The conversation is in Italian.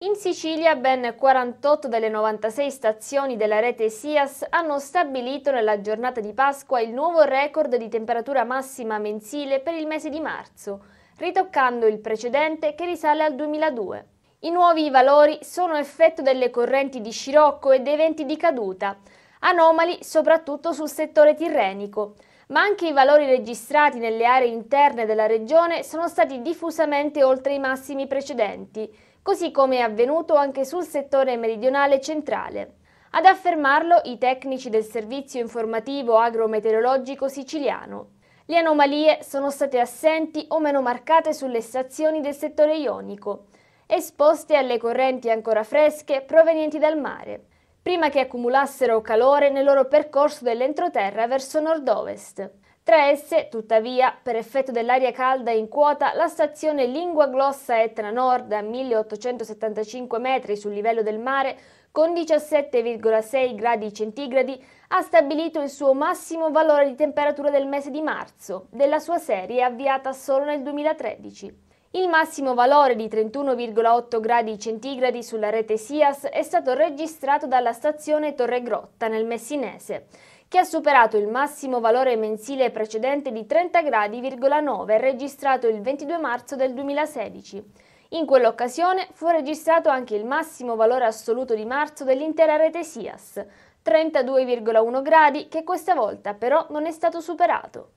In Sicilia ben 48 delle 96 stazioni della rete SIAS hanno stabilito nella giornata di Pasqua il nuovo record di temperatura massima mensile per il mese di marzo, ritoccando il precedente che risale al 2002. I nuovi valori sono effetto delle correnti di scirocco e dei venti di caduta, anomali soprattutto sul settore tirrenico, ma anche i valori registrati nelle aree interne della regione sono stati diffusamente oltre i massimi precedenti, così come è avvenuto anche sul settore meridionale centrale. Ad affermarlo i tecnici del Servizio Informativo Agrometeorologico Siciliano. Le anomalie sono state assenti o meno marcate sulle stazioni del settore ionico, esposte alle correnti ancora fresche provenienti dal mare prima che accumulassero calore nel loro percorso dell'entroterra verso nord-ovest. Tra esse, tuttavia, per effetto dell'aria calda in quota, la stazione Lingua Glossa Etna Nord a 1875 metri sul livello del mare, con 17,6 gradi centigradi, ha stabilito il suo massimo valore di temperatura del mese di marzo, della sua serie avviata solo nel 2013. Il massimo valore di 31,8 gradi centigradi sulla rete SIAS è stato registrato dalla stazione Torre Grotta nel Messinese, che ha superato il massimo valore mensile precedente di 30 gradi,9 registrato il 22 marzo del 2016. In quell'occasione fu registrato anche il massimo valore assoluto di marzo dell'intera rete SIAS, 32,1 gradi che questa volta però non è stato superato.